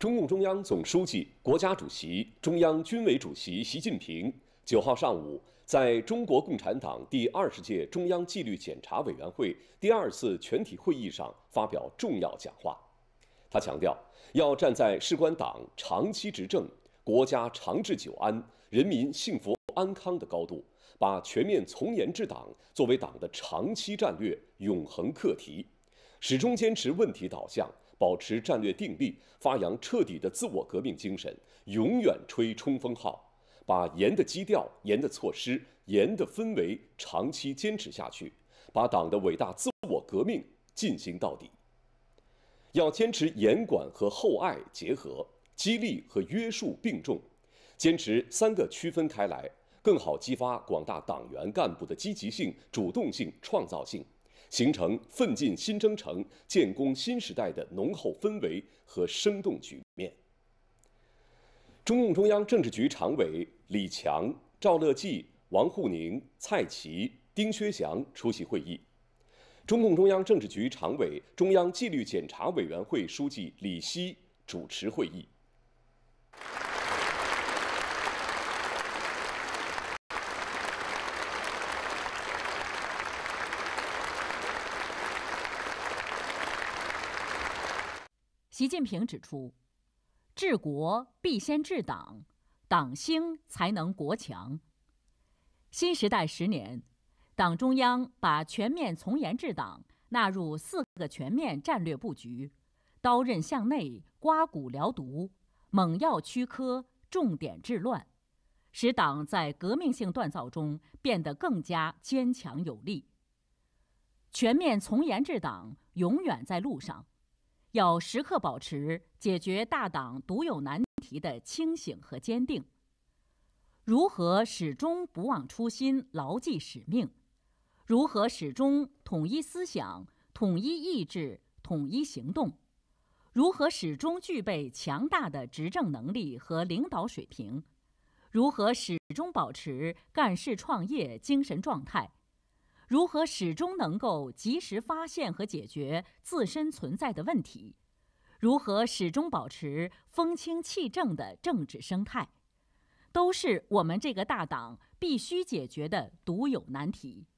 中共中央总书记、国家主席、中央军委主席习近平九号上午在中国共产党第二十届中央纪律检查委员会第二次全体会议上发表重要讲话。他强调，要站在事关党长期执政、国家长治久安、人民幸福安康的高度，把全面从严治党作为党的长期战略、永恒课题，始终坚持问题导向。保持战略定力，发扬彻底的自我革命精神，永远吹冲锋号，把严的基调、严的措施、严的氛围长期坚持下去，把党的伟大自我革命进行到底。要坚持严管和厚爱结合，激励和约束并重，坚持三个区分开来，更好激发广大党员干部的积极性、主动性、创造性。形成奋进新征程、建功新时代的浓厚氛围和生动局面。中共中央政治局常委李强、赵乐际、王沪宁、蔡奇、丁薛祥出席会议。中共中央政治局常委、中央纪律检查委员会书记李希主持会议。习近平指出，治国必先治党，党兴才能国强。新时代十年，党中央把全面从严治党纳入“四个全面”战略布局，刀刃向内，刮骨疗毒，猛药驱疴，重点治乱，使党在革命性锻造中变得更加坚强有力。全面从严治党永远在路上。要时刻保持解决大党独有难题的清醒和坚定，如何始终不忘初心、牢记使命？如何始终统一思想、统一意志、统一行动？如何始终具备强大的执政能力和领导水平？如何始终保持干事创业精神状态？如何始终能够及时发现和解决自身存在的问题？如何始终保持风清气正的政治生态？都是我们这个大党必须解决的独有难题。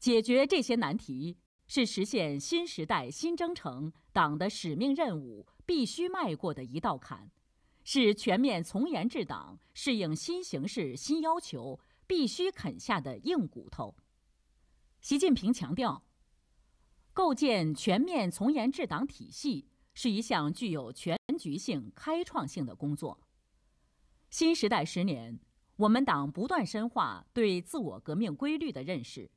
解决这些难题，是实现新时代新征程党的使命任务必须迈过的一道坎，是全面从严治党适应新形势新要求必须啃下的硬骨头。习近平强调，构建全面从严治党体系是一项具有全局性、开创性的工作。新时代十年，我们党不断深化对自我革命规律的认识，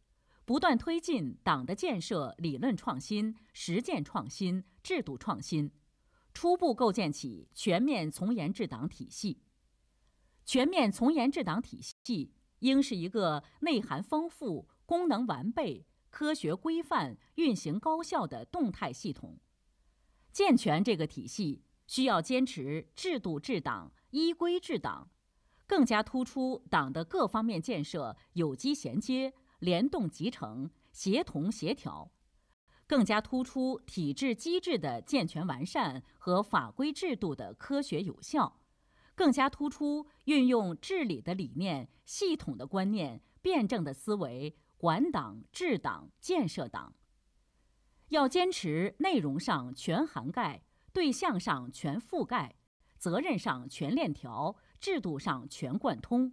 不断推进党的建设理论创新、实践创新、制度创新，初步构建起全面从严治党体系。全面从严治党体系应是一个内涵丰富。功能完备、科学规范、运行高效的动态系统。健全这个体系，需要坚持制度治党、依规治党，更加突出党的各方面建设有机衔接、联动集成、协同协调，更加突出体制机制的健全完善和法规制度的科学有效，更加突出运用治理的理念、系统的观念、辩证的思维。管党、治党、建设党，要坚持内容上全涵盖、对象上全覆盖、责任上全链条、制度上全贯通，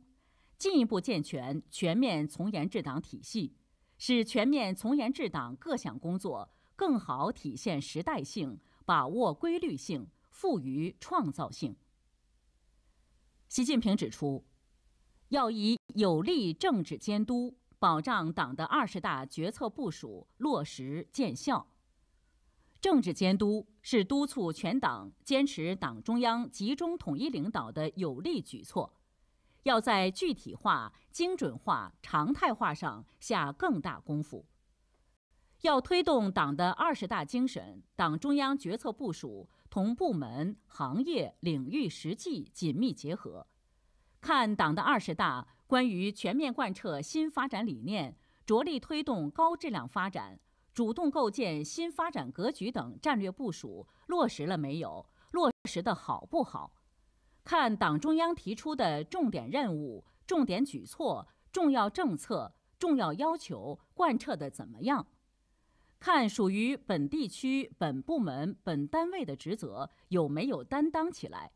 进一步健全全面从严治党体系，使全面从严治党各项工作更好体现时代性、把握规律性、富于创造性。习近平指出，要以有力政治监督。保障党的二十大决策部署落实见效。政治监督是督促全党坚持党中央集中统一领导的有力举措，要在具体化、精准化、常态化上下更大功夫。要推动党的二十大精神、党中央决策部署同部门、行业、领域实际紧密结合，看党的二十大。关于全面贯彻新发展理念，着力推动高质量发展，主动构建新发展格局等战略部署落实了没有？落实的好不好？看党中央提出的重点任务、重点举措、重要政策、重要要求贯彻得怎么样？看属于本地区、本部门、本单位的职责有没有担当起来？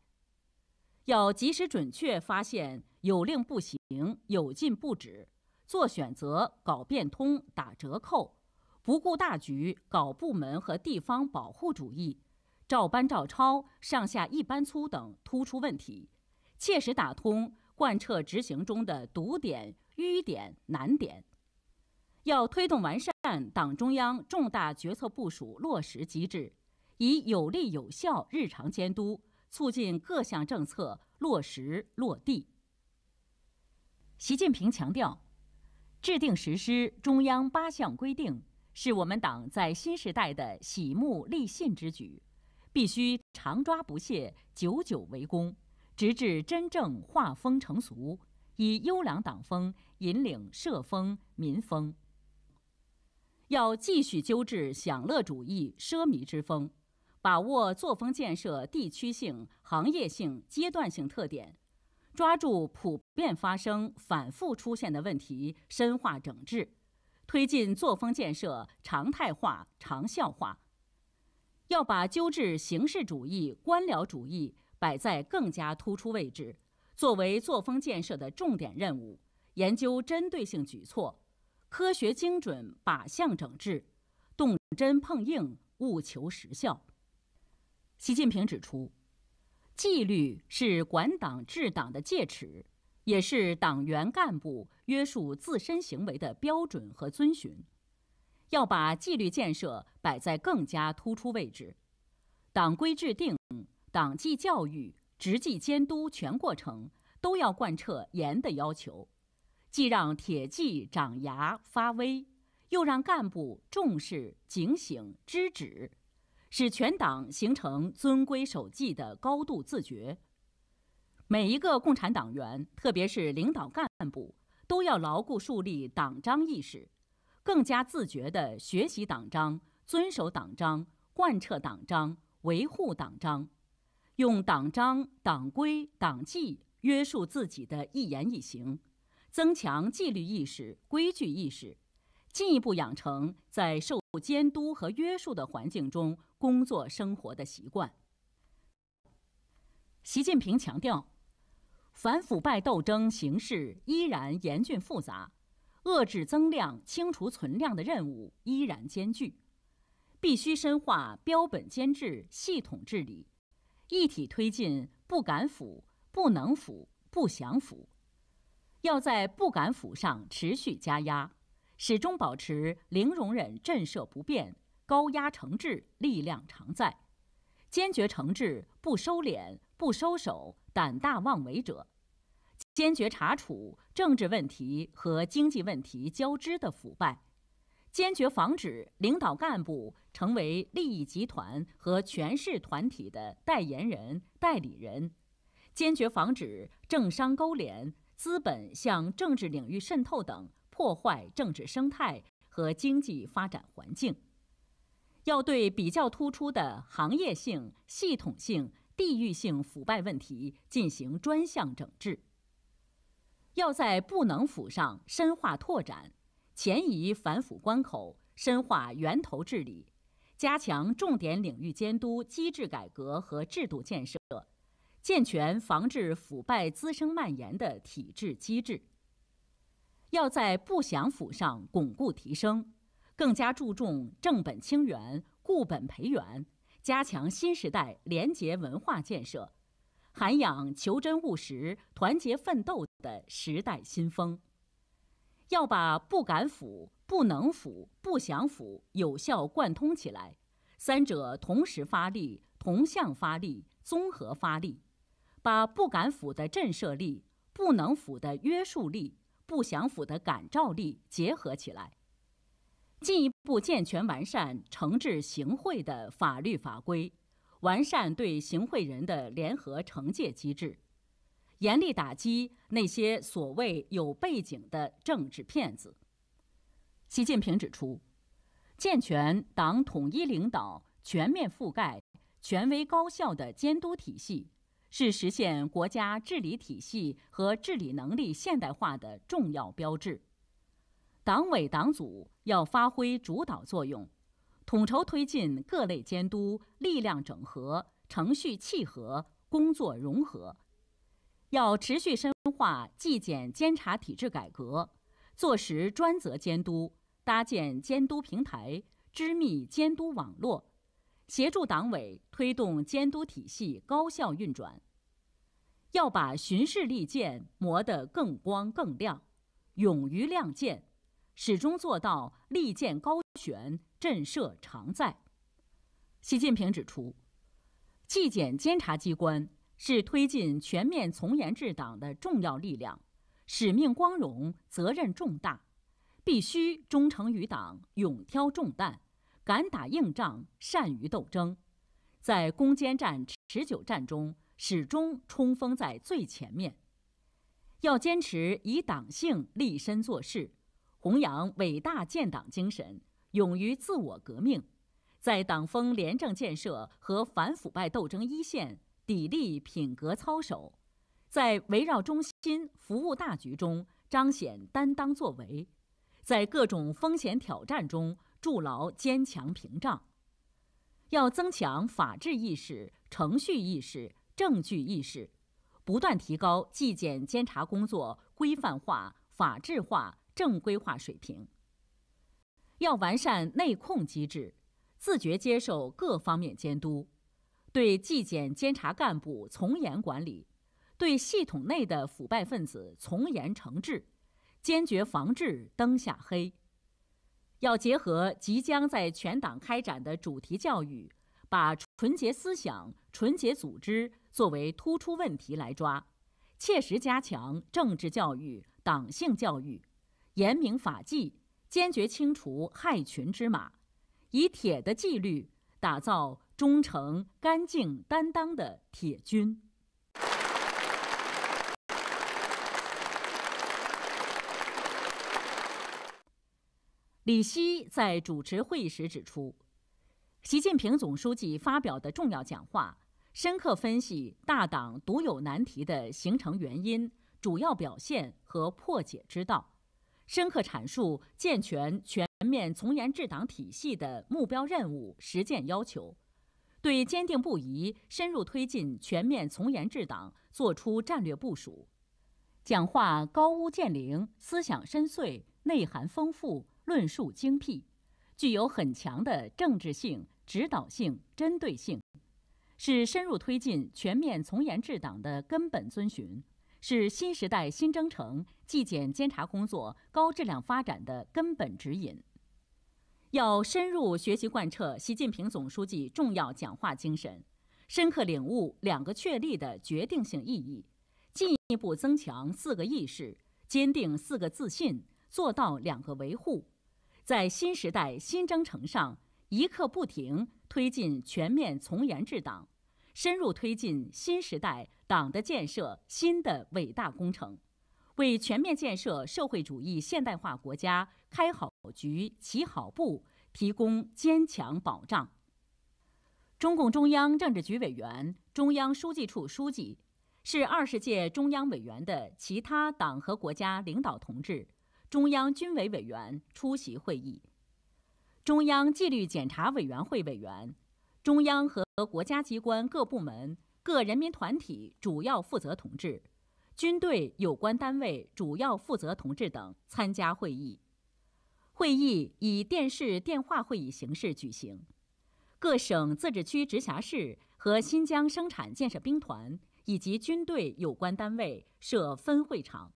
要及时准确发现。有令不行，有禁不止，做选择、搞变通、打折扣，不顾大局，搞部门和地方保护主义，照搬照抄、上下一般粗等突出问题，切实打通贯彻执行中的堵点、淤点、难点。要推动完善党中央重大决策部署落实机制，以有力有效日常监督，促进各项政策落实落地。习近平强调，制定实施中央八项规定是我们党在新时代的喜目立信之举，必须常抓不懈，久久为功，直至真正化风成俗，以优良党风引领社风民风。要继续纠治享乐主义、奢靡之风，把握作风建设地区性、行业性、阶段性特点，抓住普。普遍发生、反复出现的问题，深化整治，推进作风建设常态化、长效化。要把纠治形式主义、官僚主义摆在更加突出位置，作为作风建设的重点任务，研究针对性举措，科学精准靶向整治，动真碰硬，务求实效。习近平指出，纪律是管党治党的戒尺。也是党员干部约束自身行为的标准和遵循，要把纪律建设摆在更加突出位置，党规制定、党纪教育、执纪监督全过程都要贯彻严的要求，既让铁纪长牙发威，又让干部重视、警醒、知止，使全党形成遵规守纪的高度自觉。每一个共产党员，特别是领导干部，都要牢固树立党章意识，更加自觉地学习党章、遵守党章、贯彻党章、维护党章，用党章、党规、党纪约束自己的一言一行，增强纪律意识、规矩意识，进一步养成在受监督和约束的环境中工作生活的习惯。习近平强调。反腐败斗争形势依然严峻复杂，遏制增量、清除存量的任务依然艰巨，必须深化标本兼治、系统治理，一体推进不敢腐、不能腐、不想腐，要在不敢腐上持续加压，始终保持零容忍震慑不变、高压惩治力量常在，坚决惩治不收敛。不收手、胆大妄为者，坚决查处政治问题和经济问题交织的腐败；坚决防止领导干部成为利益集团和权势团体的代言人、代理人；坚决防止政商勾连、资本向政治领域渗透等破坏政治生态和经济发展环境。要对比较突出的行业性、系统性。地域性腐败问题进行专项整治。要在不能腐上深化拓展，前移反腐关口，深化源头治理，加强重点领域监督机制改革和制度建设，健全防治腐败滋生蔓延的体制机制。要在不想腐上巩固提升，更加注重正本清源、固本培元。加强新时代廉洁文化建设，涵养求真务实、团结奋斗的时代新风。要把不敢腐、不能腐、不想腐有效贯通起来，三者同时发力、同向发力、综合发力，把不敢腐的震慑力、不能腐的约束力、不想腐的感召力结合起来。进一步健全完善惩治行贿的法律法规，完善对行贿人的联合惩戒机制，严厉打击那些所谓有背景的政治骗子。习近平指出，健全党统一领导、全面覆盖、权威高效的监督体系，是实现国家治理体系和治理能力现代化的重要标志。党委党组要发挥主导作用，统筹推进各类监督力量整合、程序契合、工作融合。要持续深化纪检监察体制改革，坐实专责监督，搭建监督平台，织密监督网络，协助党委推动监督体系高效运转。要把巡视利剑磨得更光更亮，勇于亮剑。始终做到利剑高悬、震慑常在。习近平指出，纪检监察机关是推进全面从严治党的重要力量，使命光荣、责任重大，必须忠诚于党、勇挑重担、敢打硬仗、善于斗争，在攻坚战、持久战中始终冲锋在最前面。要坚持以党性立身做事。弘扬伟大建党精神，勇于自我革命，在党风廉政建设和反腐败斗争一线砥砺品格操守，在围绕中心服务大局中彰显担当作为，在各种风险挑战中筑牢坚强屏障。要增强法治意识、程序意识、证据意识，不断提高纪检监察工作规范化、法治化。正规化水平，要完善内控机制，自觉接受各方面监督，对纪检监察干部从严管理，对系统内的腐败分子从严惩治，坚决防治灯下黑。要结合即将在全党开展的主题教育，把纯洁思想、纯洁组织作为突出问题来抓，切实加强政治教育、党性教育。严明法纪，坚决清除害群之马，以铁的纪律打造忠诚、干净、担当的铁军。李希在主持会议时指出，习近平总书记发表的重要讲话，深刻分析大党独有难题的形成原因、主要表现和破解之道。深刻阐述健全全面从严治党体系的目标任务、实践要求，对坚定不移深入推进全面从严治党作出战略部署。讲话高屋建瓴，思想深邃，内涵丰富，论述精辟，具有很强的政治性、指导性、针对性，是深入推进全面从严治党的根本遵循。是新时代新征程纪检监察工作高质量发展的根本指引。要深入学习贯彻习近平总书记重要讲话精神，深刻领悟“两个确立”的决定性意义，进一步增强“四个意识”，坚定“四个自信”，做到“两个维护”，在新时代新征程上一刻不停推进全面从严治党。深入推进新时代党的建设新的伟大工程，为全面建设社会主义现代化国家开好局起好步提供坚强保障。中共中央政治局委员、中央书记处书记，是二十届中央委员的其他党和国家领导同志、中央军委委员出席会议，中央纪律检查委员会委员。中央和国家机关各部门、各人民团体主要负责同志，军队有关单位主要负责同志等参加会议。会议以电视电话会议形式举行。各省、自治区、直辖市和新疆生产建设兵团以及军队有关单位设分会场。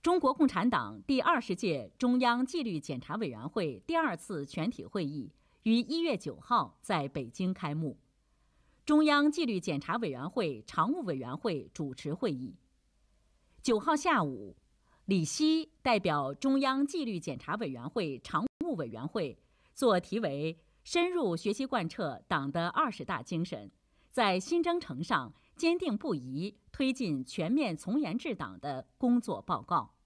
中国共产党第二十届中央纪律检查委员会第二次全体会议。于一月九号在北京开幕，中央纪律检查委员会常务委员会主持会议。九号下午，李希代表中央纪律检查委员会常务委员会做题为“深入学习贯彻党的二十大精神，在新征程上坚定不移推进全面从严治党”的工作报告。